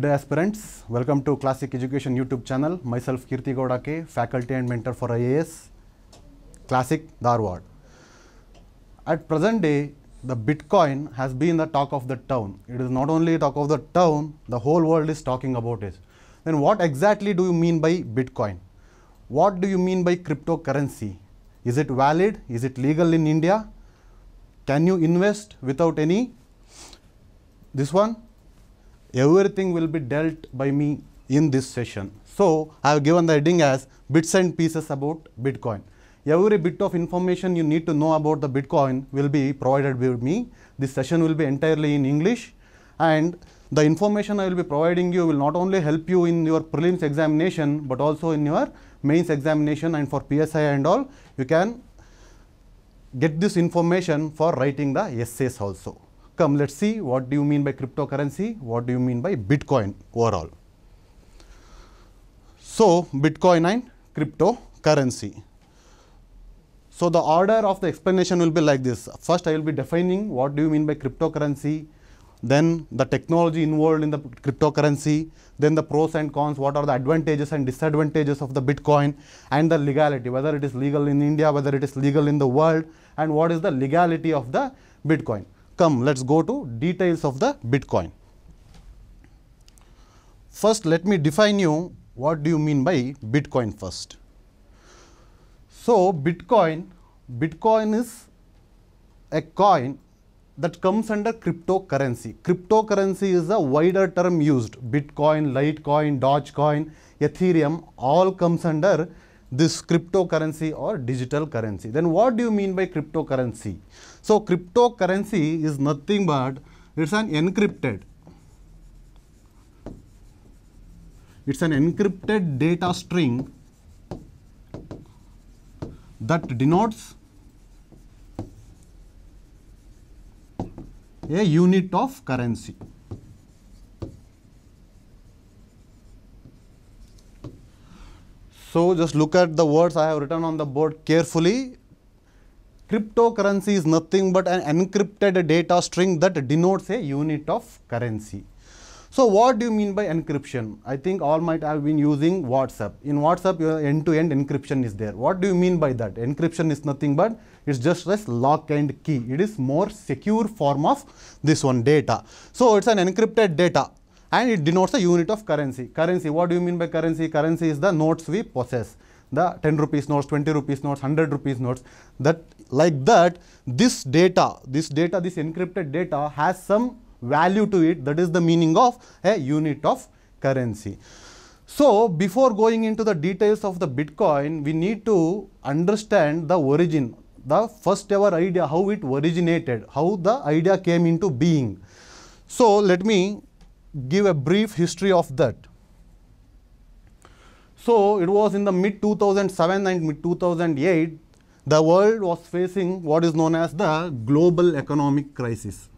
Good day aspirants, welcome to Classic Education YouTube channel. Myself Kirti Godake, faculty and mentor for IAS, Classic Darwad. At present day, the Bitcoin has been the talk of the town. It is not only talk of the town, the whole world is talking about it. Then what exactly do you mean by Bitcoin? What do you mean by cryptocurrency? Is it valid? Is it legal in India? Can you invest without any? This one, everything will be dealt by me in this session. So, I have given the heading as bits and pieces about Bitcoin. Every bit of information you need to know about the Bitcoin will be provided by me. This session will be entirely in English and the information I will be providing you will not only help you in your prelims examination, but also in your mains examination and for PSI and all, you can get this information for writing the essays also come let us see what do you mean by cryptocurrency, what do you mean by Bitcoin overall. So, Bitcoin and cryptocurrency. So, the order of the explanation will be like this. First, I will be defining what do you mean by cryptocurrency, then the technology involved in the cryptocurrency, then the pros and cons, what are the advantages and disadvantages of the Bitcoin and the legality, whether it is legal in India, whether it is legal in the world and what is the legality of the Bitcoin. Come, let us go to details of the Bitcoin. First, let me define you what do you mean by Bitcoin first. So, Bitcoin, Bitcoin is a coin that comes under cryptocurrency. Cryptocurrency is a wider term used. Bitcoin, Litecoin, Dogecoin, Ethereum all comes under this cryptocurrency or digital currency. Then what do you mean by cryptocurrency? So cryptocurrency is nothing but it's an encrypted it's an encrypted data string that denotes a unit of currency. So, just look at the words I have written on the board carefully Cryptocurrency is nothing but an encrypted data string that denotes a unit of currency. So what do you mean by encryption? I think all might have been using WhatsApp. In WhatsApp, your end-to-end -end encryption is there. What do you mean by that? Encryption is nothing but it's just a lock and key. It is more secure form of this one data. So it's an encrypted data and it denotes a unit of currency. Currency, what do you mean by currency? Currency is the notes we possess the 10 rupees notes, 20 rupees notes, 100 rupees notes. That like that, this data, this data, this encrypted data has some value to it. That is the meaning of a unit of currency. So before going into the details of the Bitcoin, we need to understand the origin, the first ever idea, how it originated, how the idea came into being. So let me give a brief history of that. So, it was in the mid 2007 and mid 2008, the world was facing what is known as the global economic crisis.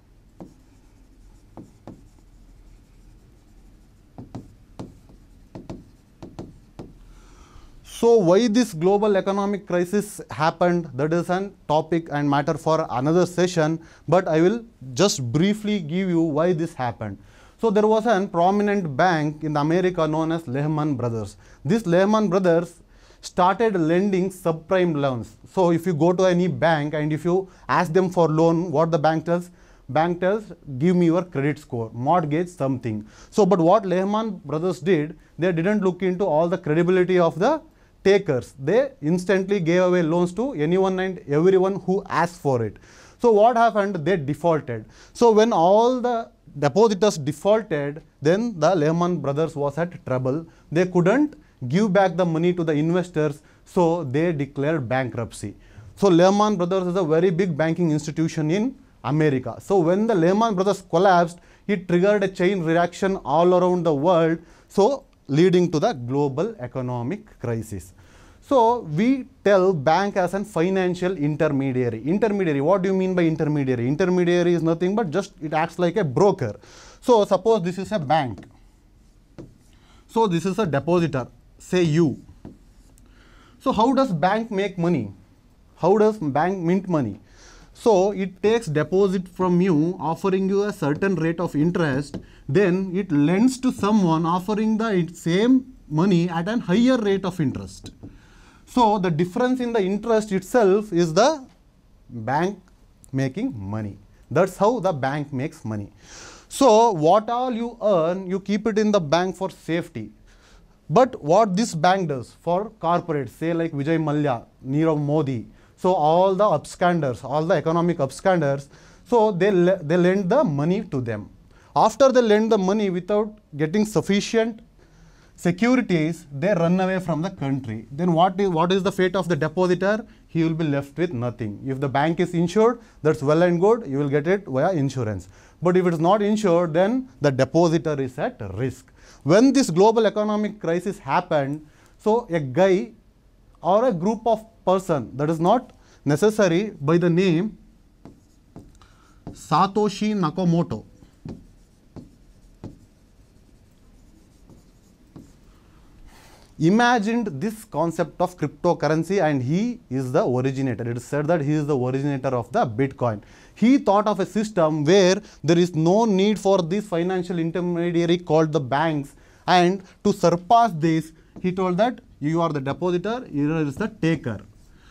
So, why this global economic crisis happened that is an topic and matter for another session, but I will just briefly give you why this happened. So there was an prominent bank in America known as Lehman Brothers. This Lehman Brothers started lending subprime loans. So if you go to any bank and if you ask them for loan, what the bank tells? Bank tells, give me your credit score, mortgage, something. So but what Lehman Brothers did, they didn't look into all the credibility of the takers. They instantly gave away loans to anyone and everyone who asked for it. So what happened? They defaulted. So when all the depositors defaulted, then the Lehman Brothers was at trouble. They couldn't give back the money to the investors, so they declared bankruptcy. So Lehman Brothers is a very big banking institution in America. So when the Lehman Brothers collapsed, it triggered a chain reaction all around the world, so leading to the global economic crisis. So we tell bank as an financial intermediary. Intermediary, what do you mean by intermediary? Intermediary is nothing but just it acts like a broker. So suppose this is a bank. So this is a depositor, say you. So how does bank make money? How does bank mint money? So it takes deposit from you, offering you a certain rate of interest. Then it lends to someone offering the same money at a higher rate of interest. So, the difference in the interest itself is the bank making money. That is how the bank makes money. So, what all you earn, you keep it in the bank for safety. But what this bank does for corporates, say like Vijay Mallya, Nirav Modi, so all the upscanders, all the economic upscanders, so they, they lend the money to them. After they lend the money without getting sufficient securities, they run away from the country. Then what is, what is the fate of the depositor? He will be left with nothing. If the bank is insured, that's well and good. You will get it via insurance. But if it is not insured, then the depositor is at risk. When this global economic crisis happened, so a guy or a group of person that is not necessary by the name Satoshi Nakamoto imagined this concept of cryptocurrency and he is the originator. It is said that he is the originator of the Bitcoin. He thought of a system where there is no need for this financial intermediary called the banks and to surpass this he told that you are the depositor, you are the taker.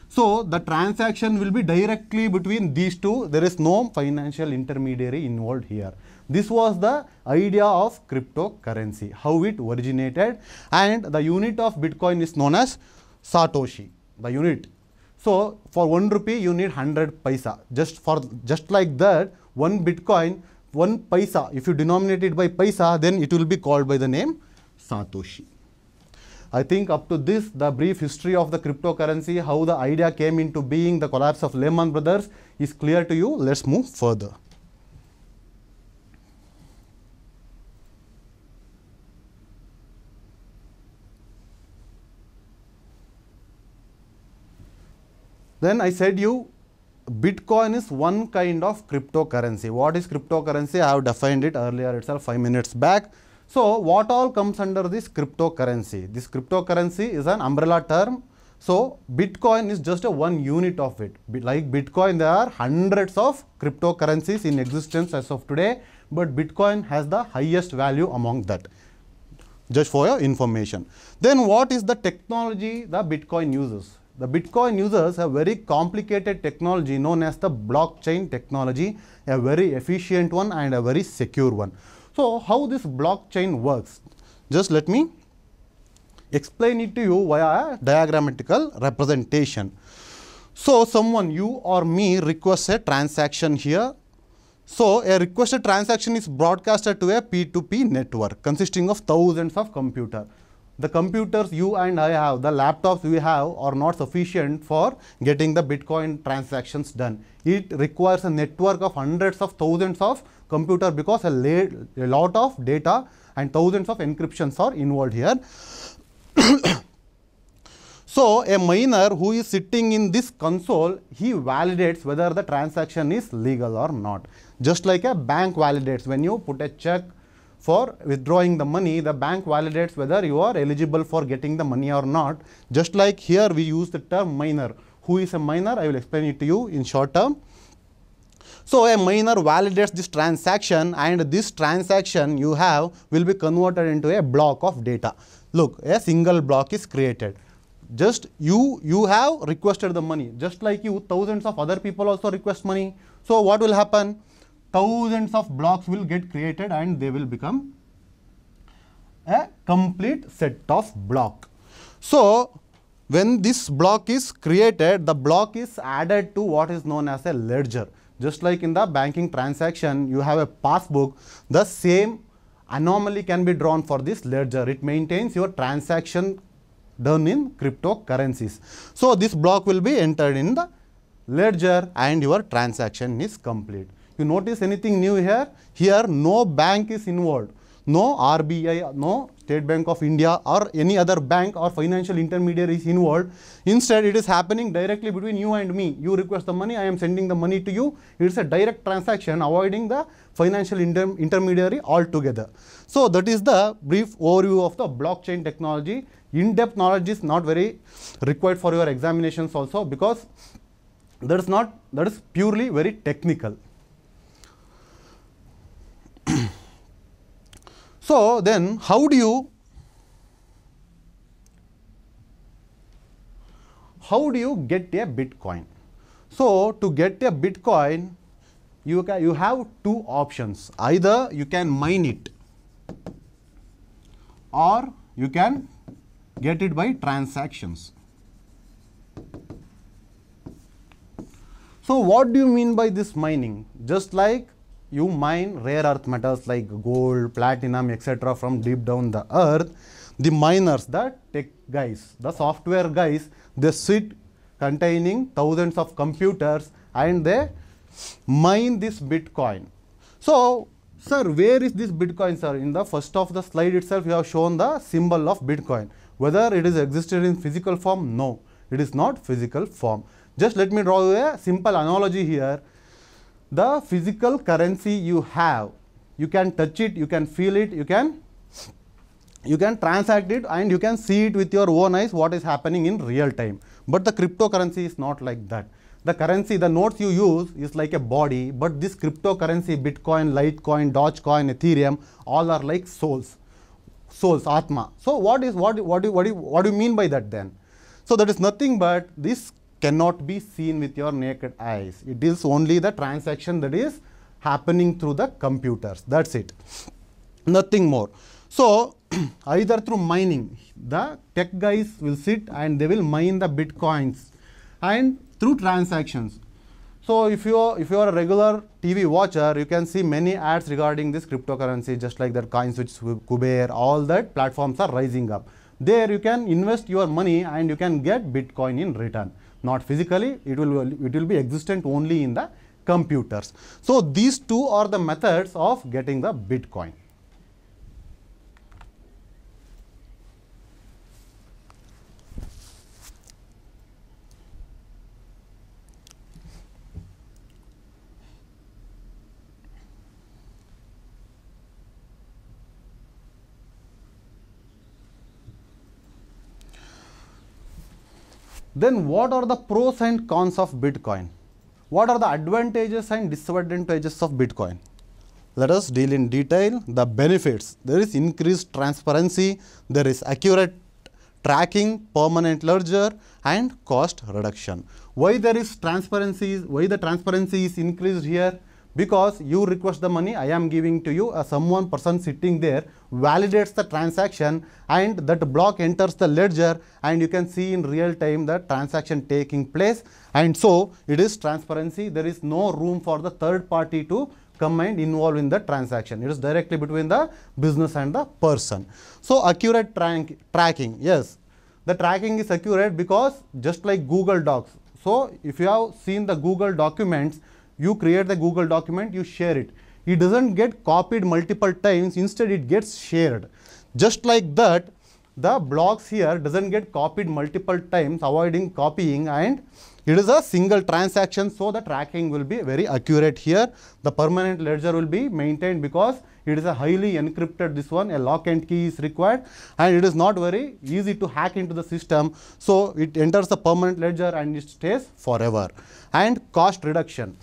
So the transaction will be directly between these two. There is no financial intermediary involved here. This was the idea of cryptocurrency, how it originated and the unit of Bitcoin is known as Satoshi, the unit. So for 1 rupee you need 100 paisa. Just for just like that 1 Bitcoin 1 paisa if you denominate it by paisa then it will be called by the name Satoshi. I think up to this, the brief history of the cryptocurrency, how the idea came into being, the collapse of Lehman Brothers is clear to you. Let's move further. Then I said you Bitcoin is one kind of cryptocurrency. What is cryptocurrency? I have defined it earlier itself 5 minutes back. So, what all comes under this cryptocurrency? This cryptocurrency is an umbrella term. So, Bitcoin is just a one unit of it. Like Bitcoin, there are hundreds of cryptocurrencies in existence as of today, but Bitcoin has the highest value among that just for your information. Then what is the technology the Bitcoin uses? The Bitcoin uses a very complicated technology known as the blockchain technology, a very efficient one and a very secure one. So how this blockchain works? Just let me explain it to you via a diagrammatical representation. So someone, you or me, requests a transaction here. So a requested transaction is broadcasted to a P2P network consisting of thousands of computers the computers you and I have, the laptops we have are not sufficient for getting the Bitcoin transactions done. It requires a network of hundreds of thousands of computer because a, a lot of data and thousands of encryptions are involved here. so, a miner who is sitting in this console, he validates whether the transaction is legal or not. Just like a bank validates when you put a check for withdrawing the money, the bank validates whether you are eligible for getting the money or not. Just like here we use the term minor. Who is a minor? I will explain it to you in short term. So a miner validates this transaction and this transaction you have will be converted into a block of data. Look, a single block is created. Just you, you have requested the money. Just like you, thousands of other people also request money. So what will happen? thousands of blocks will get created and they will become a complete set of block. So, when this block is created, the block is added to what is known as a ledger. Just like in the banking transaction, you have a passbook, the same anomaly can be drawn for this ledger. It maintains your transaction done in cryptocurrencies. So, this block will be entered in the ledger and your transaction is complete. You notice anything new here? Here no bank is involved. No RBI, no State Bank of India or any other bank or financial intermediary is involved. Instead, it is happening directly between you and me. You request the money, I am sending the money to you. It's a direct transaction avoiding the financial inter intermediary altogether. So that is the brief overview of the blockchain technology. In-depth knowledge is not very required for your examinations also because that is not, that is purely very technical. so, then how do you how do you get a Bitcoin? So, to get a Bitcoin, you, can, you have two options. Either you can mine it or you can get it by transactions. So, what do you mean by this mining? Just like you mine rare earth metals like gold, platinum, etc. from deep down the earth, the miners, the tech guys, the software guys, they sit containing thousands of computers and they mine this Bitcoin. So, sir, where is this Bitcoin, sir? In the first of the slide itself, you have shown the symbol of Bitcoin. Whether it is existed in physical form? No, it is not physical form. Just let me draw a simple analogy here the physical currency you have. You can touch it, you can feel it, you can you can transact it and you can see it with your own eyes what is happening in real time. But the cryptocurrency is not like that. The currency, the notes you use is like a body, but this cryptocurrency, Bitcoin, Litecoin, Dogecoin, Ethereum, all are like souls, souls, Atma. So what is, what, what, do, what, do, what do you mean by that then? So that is nothing but this cannot be seen with your naked eyes. It is only the transaction that is happening through the computers. That's it. Nothing more. So, either through mining, the tech guys will sit and they will mine the bitcoins and through transactions. So, if you, are, if you are a regular TV watcher, you can see many ads regarding this cryptocurrency, just like that CoinSwitch, Kuber, all that platforms are rising up. There you can invest your money and you can get Bitcoin in return not physically, it will, it will be existent only in the computers. So, these two are the methods of getting the Bitcoin. Then what are the pros and cons of Bitcoin? What are the advantages and disadvantages of Bitcoin? Let us deal in detail the benefits. There is increased transparency, there is accurate tracking, permanent ledger and cost reduction. Why there is transparency, why the transparency is increased here? because you request the money I am giving to you uh, someone person sitting there validates the transaction and that block enters the ledger and you can see in real time the transaction taking place and so it is transparency there is no room for the third party to come and involve in the transaction it is directly between the business and the person so accurate tra tracking yes the tracking is accurate because just like Google Docs so if you have seen the Google documents you create the Google document, you share it. It doesn't get copied multiple times, instead it gets shared. Just like that, the blocks here doesn't get copied multiple times, avoiding copying and it is a single transaction, so the tracking will be very accurate here. The permanent ledger will be maintained because it is a highly encrypted this one, a lock and key is required and it is not very easy to hack into the system. So it enters the permanent ledger and it stays forever. And cost reduction.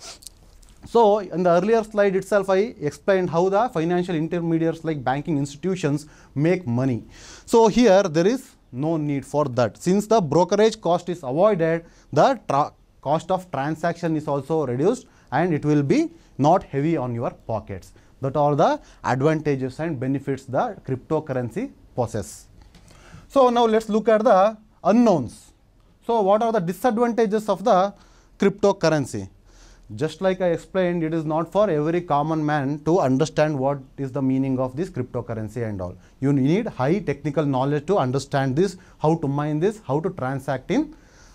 So, in the earlier slide itself, I explained how the financial intermediaries like banking institutions make money. So, here there is no need for that. Since the brokerage cost is avoided, the cost of transaction is also reduced and it will be not heavy on your pockets. That are the advantages and benefits the cryptocurrency possess. So now let's look at the unknowns. So what are the disadvantages of the cryptocurrency? Just like I explained, it is not for every common man to understand what is the meaning of this cryptocurrency and all. You need high technical knowledge to understand this, how to mine this, how to transact in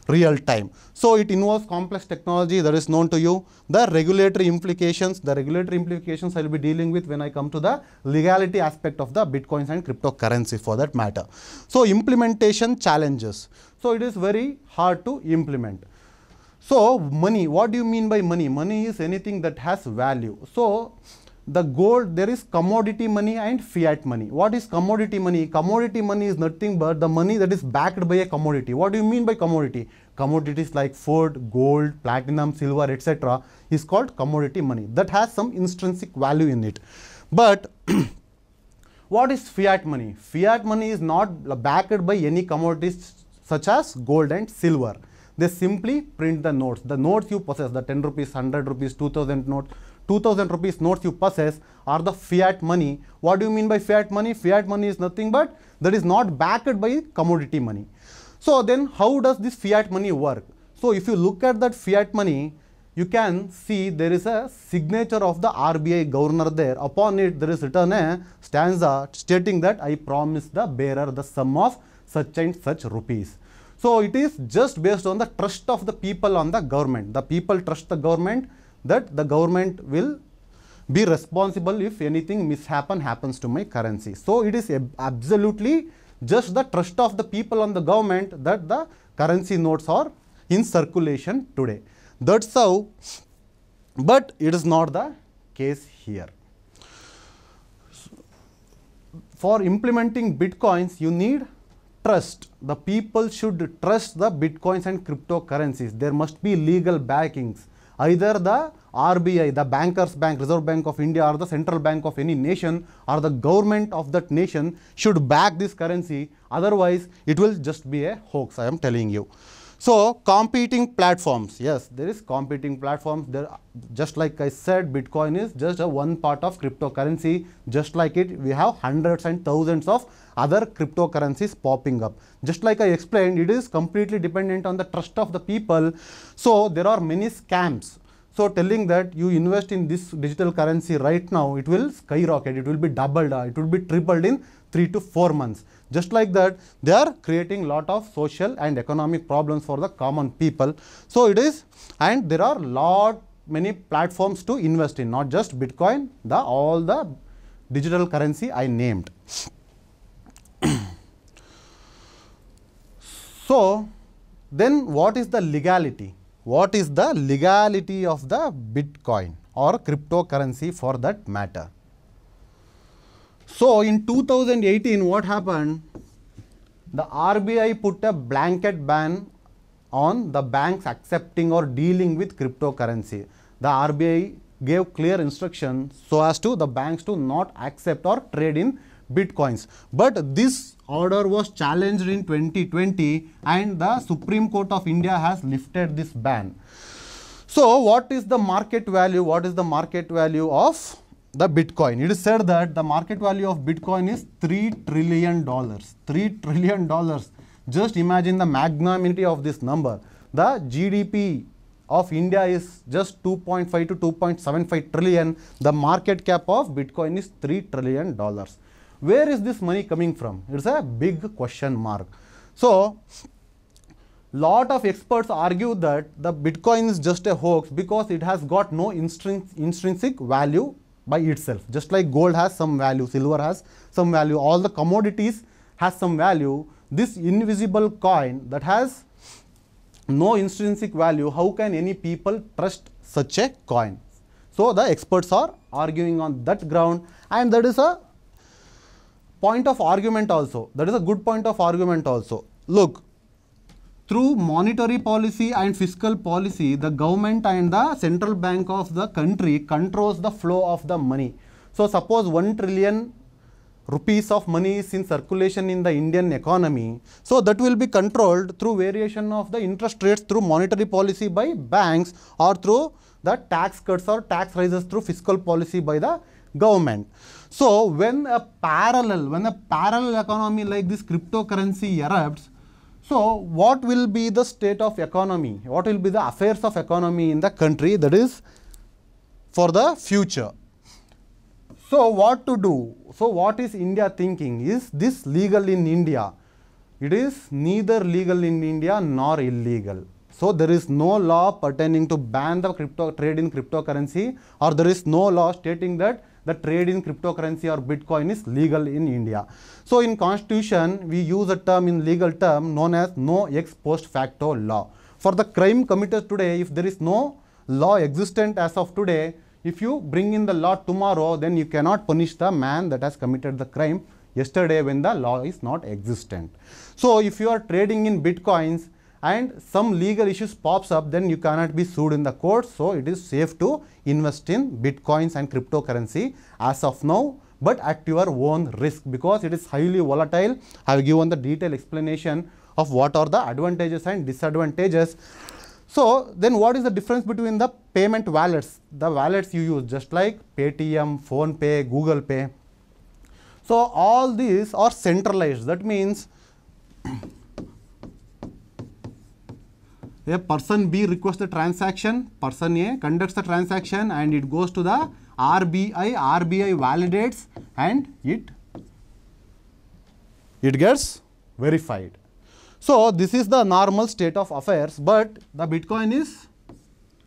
real time. So it involves complex technology that is known to you. The regulatory implications, the regulatory implications I will be dealing with when I come to the legality aspect of the bitcoins and cryptocurrency for that matter. So implementation challenges. So it is very hard to implement. So money, what do you mean by money? Money is anything that has value. So the gold, there is commodity money and fiat money. What is commodity money? Commodity money is nothing but the money that is backed by a commodity. What do you mean by commodity? Commodities like food, gold, platinum, silver, etc. is called commodity money. That has some intrinsic value in it. But what is fiat money? Fiat money is not backed by any commodities such as gold and silver. They simply print the notes. The notes you possess, the 10 rupees, 100 rupees, 2000 notes, 2000 rupees notes you possess are the fiat money. What do you mean by fiat money? Fiat money is nothing but that is not backed by commodity money. So then how does this fiat money work? So if you look at that fiat money, you can see there is a signature of the RBI governor there. Upon it, there is written a stanza stating that I promise the bearer the sum of such and such rupees. So it is just based on the trust of the people on the government. The people trust the government that the government will be responsible if anything mishappen happens to my currency. So it is absolutely just the trust of the people on the government that the currency notes are in circulation today. That's how, but it is not the case here. For implementing bitcoins, you need trust. The people should trust the bitcoins and cryptocurrencies. There must be legal backings. Either the RBI, the bankers bank, Reserve Bank of India or the central bank of any nation or the government of that nation should back this currency. Otherwise, it will just be a hoax, I am telling you. So competing platforms, yes, there is competing platforms. There, just like I said, Bitcoin is just a one part of cryptocurrency. Just like it, we have hundreds and thousands of other cryptocurrencies popping up. Just like I explained, it is completely dependent on the trust of the people. So there are many scams. So telling that you invest in this digital currency right now, it will skyrocket, it will be doubled, it will be tripled in three to four months. Just like that, they are creating lot of social and economic problems for the common people. So it is, and there are lot many platforms to invest in, not just Bitcoin, the all the digital currency I named. so then what is the legality? What is the legality of the Bitcoin or cryptocurrency for that matter? So in 2018, what happened? The RBI put a blanket ban on the banks accepting or dealing with cryptocurrency. The RBI gave clear instructions so as to the banks to not accept or trade in bitcoins. But this order was challenged in 2020 and the Supreme Court of India has lifted this ban. So what is the market value? What is the market value of the Bitcoin. It is said that the market value of Bitcoin is $3 trillion. $3 trillion. Just imagine the magnanimity of this number. The GDP of India is just 2.5 to 2.75 trillion. The market cap of Bitcoin is $3 trillion. Where is this money coming from? It's a big question mark. So, lot of experts argue that the Bitcoin is just a hoax because it has got no intrinsic value by itself. Just like gold has some value, silver has some value, all the commodities has some value. This invisible coin that has no intrinsic value, how can any people trust such a coin? So, the experts are arguing on that ground and that is a point of argument also. That is a good point of argument also. Look, through monetary policy and fiscal policy, the government and the central bank of the country controls the flow of the money. So suppose 1 trillion rupees of money is in circulation in the Indian economy. So that will be controlled through variation of the interest rates through monetary policy by banks or through the tax cuts or tax rises through fiscal policy by the government. So when a parallel, when a parallel economy like this cryptocurrency erupts, so, what will be the state of economy? What will be the affairs of economy in the country? That is for the future. So, what to do? So, what is India thinking? Is this legal in India? It is neither legal in India nor illegal. So, there is no law pertaining to ban the crypto trade in cryptocurrency or there is no law stating that the trade in cryptocurrency or Bitcoin is legal in India. So in constitution, we use a term in legal term known as no ex post facto law. For the crime committed today, if there is no law existent as of today, if you bring in the law tomorrow, then you cannot punish the man that has committed the crime yesterday when the law is not existent. So if you are trading in bitcoins and some legal issues pops up, then you cannot be sued in the court. So it is safe to invest in bitcoins and cryptocurrency as of now but at your own risk because it is highly volatile. I have given the detailed explanation of what are the advantages and disadvantages. So then what is the difference between the payment wallets, the wallets you use just like Paytm, PhonePay, Google Pay. So all these are centralized that means a person B requests the transaction, person A conducts the transaction and it goes to the RBI, RBI validates and it, it gets verified. So, this is the normal state of affairs, but the Bitcoin is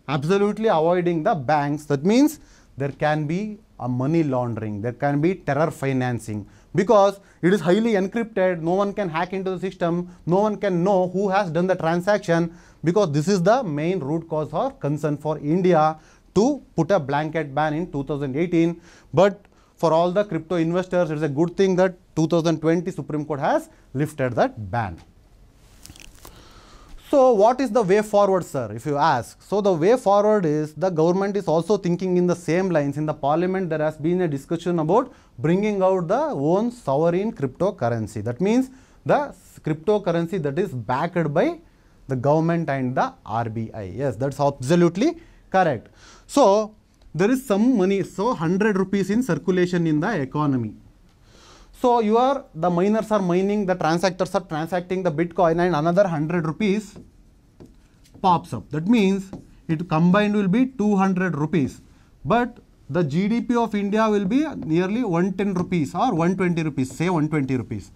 absolutely avoiding the banks. That means there can be a money laundering, there can be terror financing because it is highly encrypted, no one can hack into the system, no one can know who has done the transaction because this is the main root cause or concern for India to put a blanket ban in 2018. But for all the crypto investors, it's a good thing that 2020 Supreme Court has lifted that ban. So what is the way forward, sir, if you ask? So the way forward is the government is also thinking in the same lines. In the parliament, there has been a discussion about bringing out the own sovereign cryptocurrency. That means the cryptocurrency that is backed by the government and the RBI. Yes, that's absolutely correct. So there is some money, so 100 rupees in circulation in the economy. So you are, the miners are mining, the transactors are transacting the Bitcoin and another 100 rupees pops up. That means it combined will be 200 rupees. But the GDP of India will be nearly 110 rupees or 120 rupees, say 120 rupees.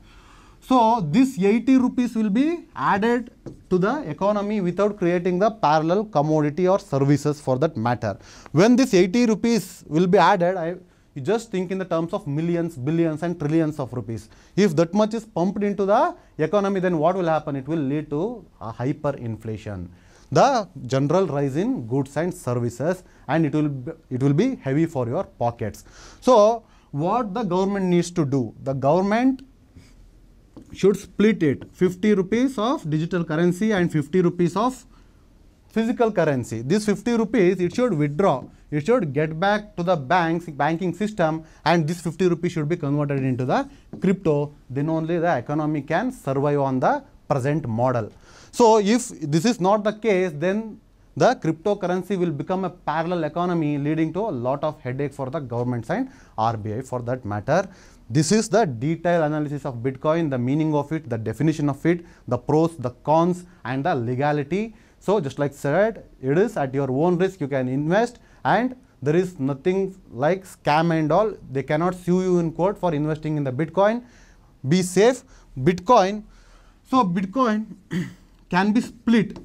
So this 80 rupees will be added to the economy without creating the parallel commodity or services for that matter. When this 80 rupees will be added, I, you just think in the terms of millions, billions and trillions of rupees. If that much is pumped into the economy, then what will happen? It will lead to a hyperinflation. The general rise in goods and services and it will, be, it will be heavy for your pockets. So, what the government needs to do? The government should split it 50 rupees of digital currency and 50 rupees of physical currency. This 50 rupees it should withdraw, it should get back to the banks, banking system and this 50 rupees should be converted into the crypto. Then only the economy can survive on the present model. So if this is not the case, then the cryptocurrency will become a parallel economy leading to a lot of headache for the governments and RBI for that matter. This is the detailed analysis of Bitcoin, the meaning of it, the definition of it, the pros, the cons and the legality. So just like said, it is at your own risk you can invest and there is nothing like scam and all. They cannot sue you in court for investing in the Bitcoin. Be safe. Bitcoin. So Bitcoin can be split.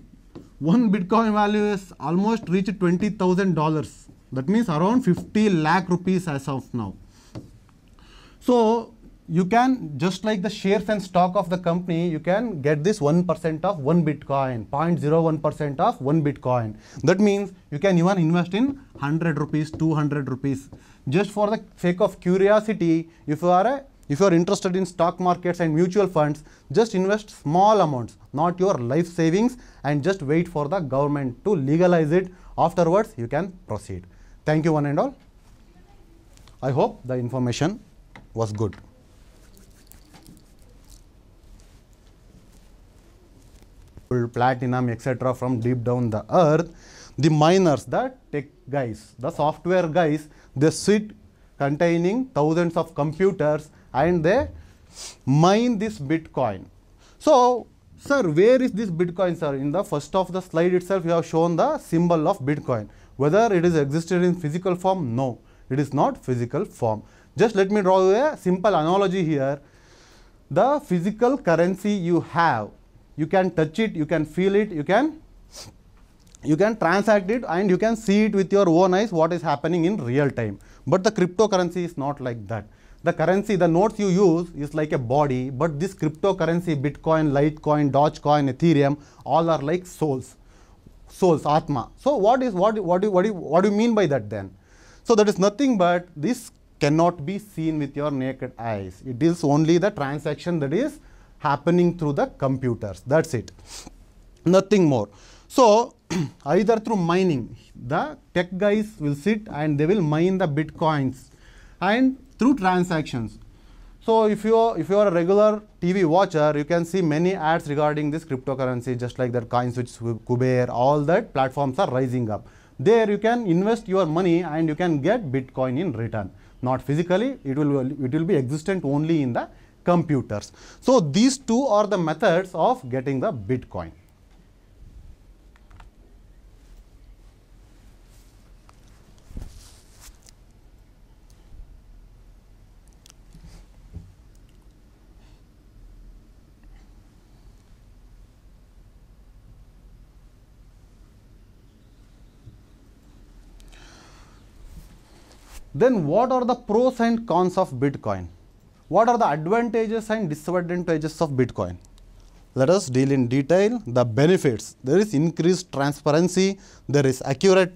One Bitcoin value is almost reached $20,000. That means around 50 lakh rupees as of now. So you can just like the shares and stock of the company you can get this 1% of 1 bitcoin 0.01% of 1 bitcoin that means you can even invest in 100 rupees 200 rupees just for the sake of curiosity if you are a, if you are interested in stock markets and mutual funds just invest small amounts not your life savings and just wait for the government to legalize it afterwards you can proceed thank you one and all i hope the information was good. platinum etc from deep down the earth the miners the tech guys the software guys they sit containing thousands of computers and they mine this bitcoin so sir where is this bitcoin sir in the first of the slide itself you have shown the symbol of bitcoin whether it is existed in physical form no it is not physical form just let me draw a simple analogy here. The physical currency you have, you can touch it, you can feel it, you can you can transact it and you can see it with your own eyes what is happening in real time. But the cryptocurrency is not like that. The currency, the notes you use is like a body, but this cryptocurrency, Bitcoin, Litecoin, Dogecoin, Ethereum, all are like souls, souls, Atma. So what is, what, what, do, what, do, what do you mean by that then? So that is nothing but this cannot be seen with your naked eyes. It is only the transaction that is happening through the computers. That's it. Nothing more. So, either through mining, the tech guys will sit and they will mine the bitcoins and through transactions. So, if you, are, if you are a regular TV watcher, you can see many ads regarding this cryptocurrency, just like that CoinSwitch, Kuber, all that platforms are rising up. There you can invest your money and you can get Bitcoin in return not physically, it will, it will be existent only in the computers. So, these two are the methods of getting the Bitcoin. Then what are the pros and cons of Bitcoin? What are the advantages and disadvantages of Bitcoin? Let us deal in detail the benefits. There is increased transparency, there is accurate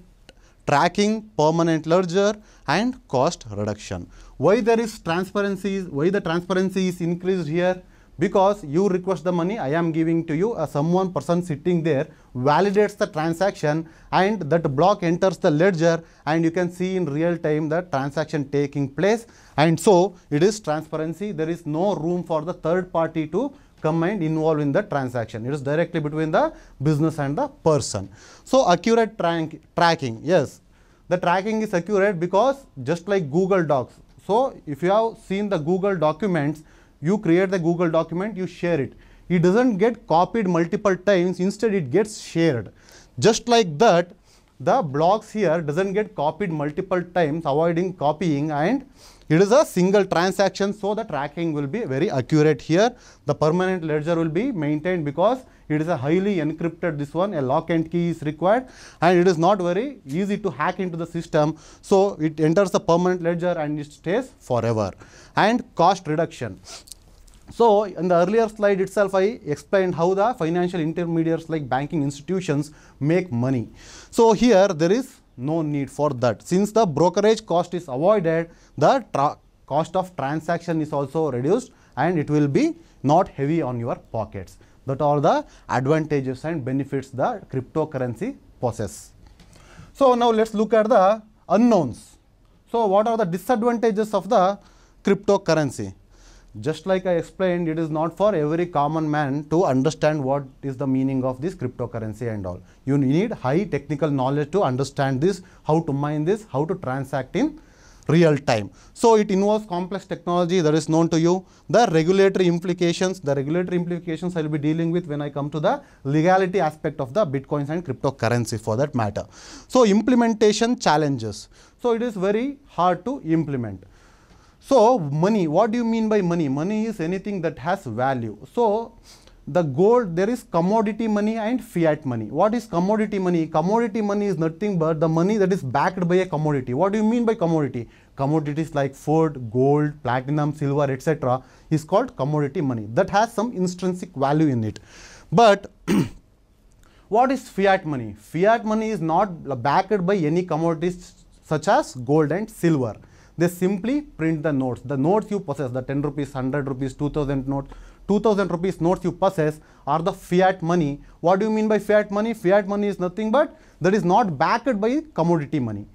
tracking, permanent ledger and cost reduction. Why there is transparency, why the transparency is increased here? because you request the money I am giving to you, uh, someone person sitting there validates the transaction and that block enters the ledger and you can see in real time the transaction taking place and so it is transparency. There is no room for the third party to come and involve in the transaction. It is directly between the business and the person. So accurate tra tracking, yes. The tracking is accurate because just like Google Docs. So if you have seen the Google documents, you create the Google document, you share it. It doesn't get copied multiple times, instead it gets shared. Just like that, the blocks here doesn't get copied multiple times avoiding copying and it is a single transaction so the tracking will be very accurate here the permanent ledger will be maintained because it is a highly encrypted this one a lock and key is required and it is not very easy to hack into the system so it enters the permanent ledger and it stays forever and cost reduction so, in the earlier slide itself, I explained how the financial intermediaries like banking institutions make money. So, here there is no need for that. Since the brokerage cost is avoided, the cost of transaction is also reduced and it will be not heavy on your pockets. That are the advantages and benefits the cryptocurrency possess. So, now let us look at the unknowns. So, what are the disadvantages of the cryptocurrency? Just like I explained, it is not for every common man to understand what is the meaning of this cryptocurrency and all. You need high technical knowledge to understand this, how to mine this, how to transact in real time. So it involves complex technology that is known to you. The regulatory implications, the regulatory implications I will be dealing with when I come to the legality aspect of the bitcoins and cryptocurrency for that matter. So implementation challenges. So it is very hard to implement. So money, what do you mean by money? Money is anything that has value. So the gold, there is commodity money and fiat money. What is commodity money? Commodity money is nothing but the money that is backed by a commodity. What do you mean by commodity? Commodities like food, gold, platinum, silver, etc. is called commodity money. That has some intrinsic value in it. But what is fiat money? Fiat money is not backed by any commodities such as gold and silver they simply print the notes. The notes you possess, the 10 rupees, 100 rupees, 2000 notes, 2000 rupees notes you possess are the fiat money. What do you mean by fiat money? Fiat money is nothing but that is not backed by commodity money.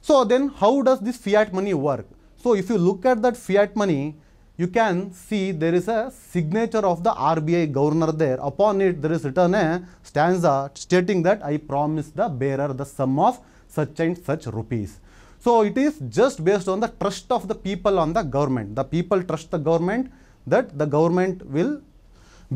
So then how does this fiat money work? So if you look at that fiat money, you can see there is a signature of the RBI governor there. Upon it, there is written a stanza stating that I promise the bearer the sum of such and such rupees. So it is just based on the trust of the people on the government. The people trust the government that the government will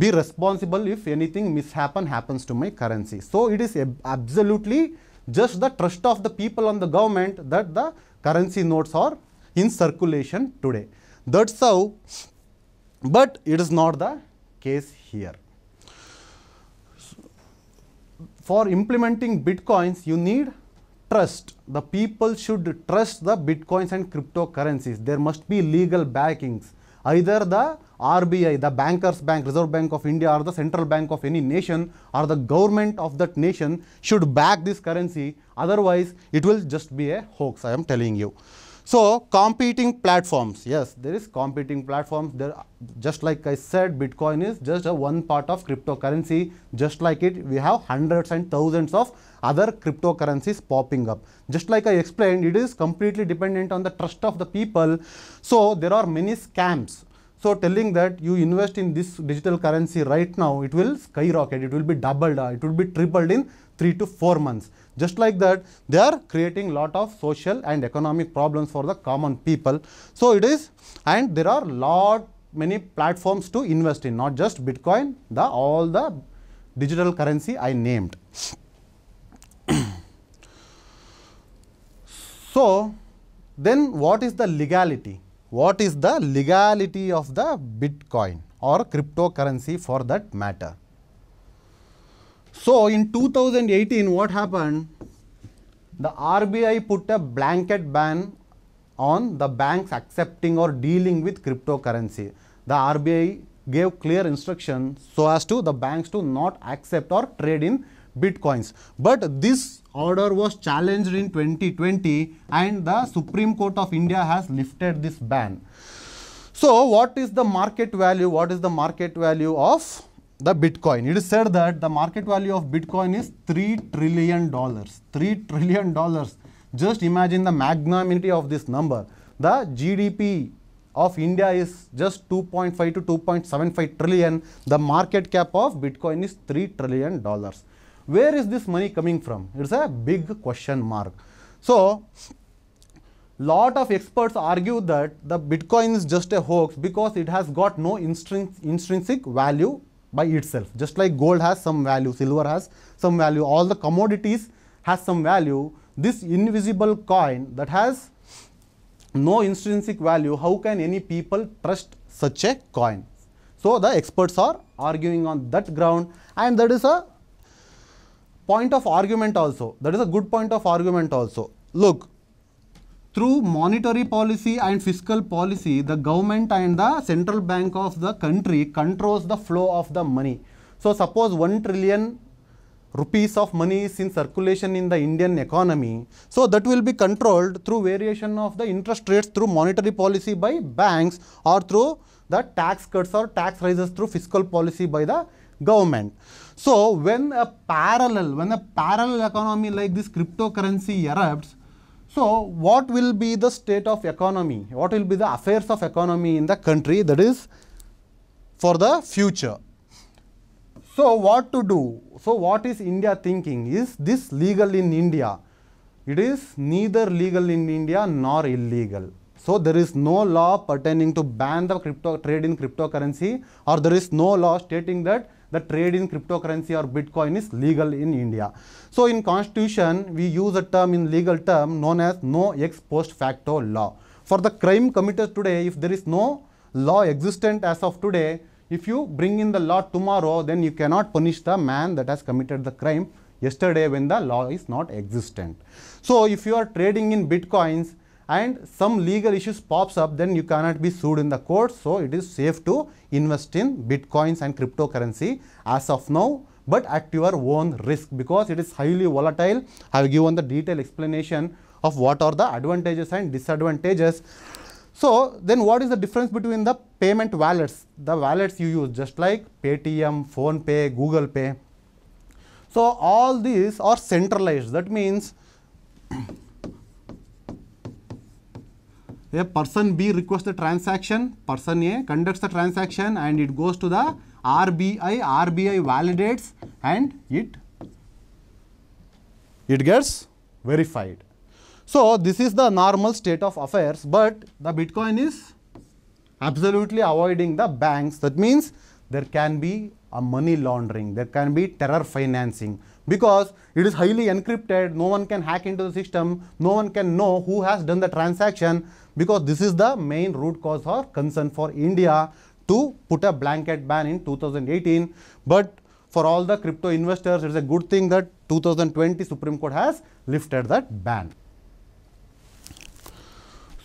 be responsible if anything mishappen happens to my currency. So it is absolutely just the trust of the people on the government that the currency notes are in circulation today. That's how, but it is not the case here. For implementing bitcoins, you need trust the people should trust the bitcoins and cryptocurrencies there must be legal backings either the RBI, the bankers bank, Reserve Bank of India or the central bank of any nation or the government of that nation should back this currency. Otherwise, it will just be a hoax, I am telling you. So competing platforms, yes, there is competing platforms. There, just like I said, Bitcoin is just a one part of cryptocurrency. Just like it, we have hundreds and thousands of other cryptocurrencies popping up. Just like I explained, it is completely dependent on the trust of the people. So there are many scams. So telling that you invest in this digital currency right now, it will skyrocket, it will be doubled, uh, it will be tripled in three to four months. Just like that, they are creating lot of social and economic problems for the common people. So it is, and there are lot many platforms to invest in, not just Bitcoin, the all the digital currency I named. so then what is the legality? What is the legality of the Bitcoin or cryptocurrency for that matter? So in 2018, what happened? The RBI put a blanket ban on the banks accepting or dealing with cryptocurrency. The RBI gave clear instructions so as to the banks to not accept or trade in bitcoins. But this order was challenged in 2020 and the Supreme Court of India has lifted this ban. So what is the market value? What is the market value of the Bitcoin. It is said that the market value of Bitcoin is $3 trillion. $3 trillion. Just imagine the magnanimity of this number. The GDP of India is just 2.5 to 2.75 trillion. The market cap of Bitcoin is $3 trillion. Where is this money coming from? It's a big question mark. So, lot of experts argue that the Bitcoin is just a hoax because it has got no intrinsic value by itself. Just like gold has some value, silver has some value, all the commodities has some value. This invisible coin that has no intrinsic value, how can any people trust such a coin? So, the experts are arguing on that ground and that is a point of argument also. That is a good point of argument also. Look, through monetary policy and fiscal policy, the government and the central bank of the country controls the flow of the money. So suppose 1 trillion rupees of money is in circulation in the Indian economy. So that will be controlled through variation of the interest rates through monetary policy by banks or through the tax cuts or tax rises through fiscal policy by the government. So when a parallel, when a parallel economy like this cryptocurrency erupts, so, what will be the state of economy? What will be the affairs of economy in the country? That is for the future. So, what to do? So, what is India thinking? Is this legal in India? It is neither legal in India nor illegal. So, there is no law pertaining to ban the crypto trade in cryptocurrency or there is no law stating that the trade in cryptocurrency or Bitcoin is legal in India. So in constitution, we use a term in legal term known as no ex post facto law. For the crime committed today, if there is no law existent as of today, if you bring in the law tomorrow, then you cannot punish the man that has committed the crime yesterday when the law is not existent. So if you are trading in Bitcoins, and some legal issues pops up then you cannot be sued in the court so it is safe to invest in bitcoins and cryptocurrency as of now but at your own risk because it is highly volatile i have given the detailed explanation of what are the advantages and disadvantages so then what is the difference between the payment wallets the wallets you use just like paytm phone pay google pay so all these are centralized that means a person B requests the transaction, person A conducts the transaction and it goes to the RBI, RBI validates and it, it gets verified. So, this is the normal state of affairs, but the Bitcoin is absolutely avoiding the banks. That means there can be a money laundering, there can be terror financing because it is highly encrypted, no one can hack into the system, no one can know who has done the transaction because this is the main root cause or concern for India to put a blanket ban in 2018. But for all the crypto investors, it is a good thing that 2020 Supreme Court has lifted that ban.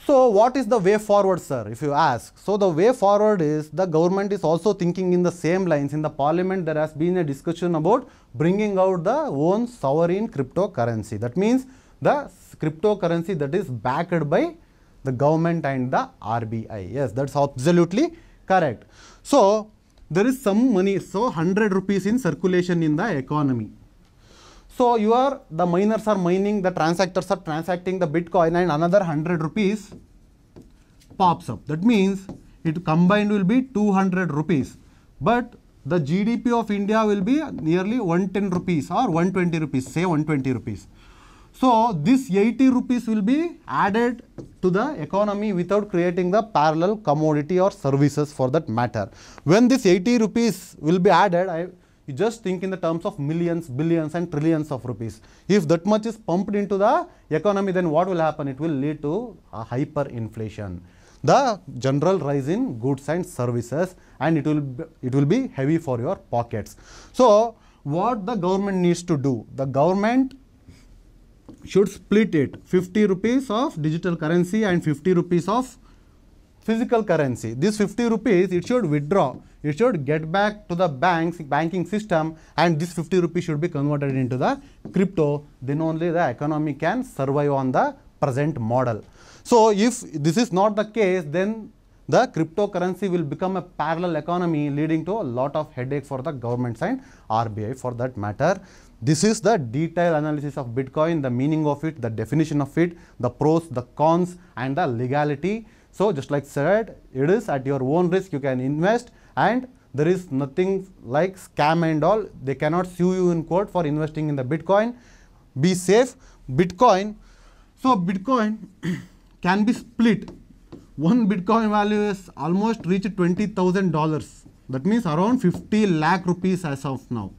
So what is the way forward, sir, if you ask? So the way forward is the government is also thinking in the same lines. In the parliament, there has been a discussion about bringing out the own sovereign cryptocurrency. That means the cryptocurrency that is backed by the government and the RBI. Yes, that's absolutely correct. So, there is some money, so 100 rupees in circulation in the economy. So, you are, the miners are mining, the transactors are transacting the Bitcoin and another 100 rupees pops up. That means, it combined will be 200 rupees. But the GDP of India will be nearly 110 rupees or 120 rupees, say 120 rupees. So, this 80 rupees will be added to the economy without creating the parallel commodity or services for that matter. When this 80 rupees will be added, I, you just think in the terms of millions, billions and trillions of rupees. If that much is pumped into the economy, then what will happen? It will lead to a hyperinflation. The general rise in goods and services and it will be, it will be heavy for your pockets. So, what the government needs to do? The government should split it 50 rupees of digital currency and 50 rupees of physical currency. This 50 rupees it should withdraw, it should get back to the banks, banking system and this 50 rupees should be converted into the crypto. Then only the economy can survive on the present model. So, if this is not the case then the cryptocurrency will become a parallel economy leading to a lot of headache for the government and RBI for that matter. This is the detailed analysis of Bitcoin, the meaning of it, the definition of it, the pros, the cons and the legality. So just like said, it is at your own risk you can invest and there is nothing like scam and all. They cannot sue you in court for investing in the Bitcoin. Be safe. Bitcoin. So Bitcoin can be split one Bitcoin value is almost reached $20,000. That means around 50 lakh rupees as of now.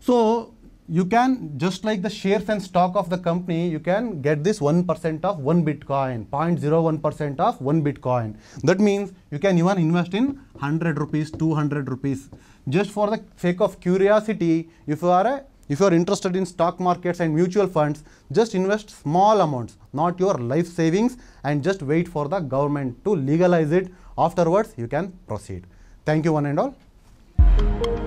So you can, just like the shares and stock of the company, you can get this 1% of one Bitcoin, 0.01% of one Bitcoin. That means you can even invest in 100 rupees, 200 rupees. Just for the sake of curiosity, if you are a if you are interested in stock markets and mutual funds, just invest small amounts, not your life savings and just wait for the government to legalize it. Afterwards, you can proceed. Thank you one and all.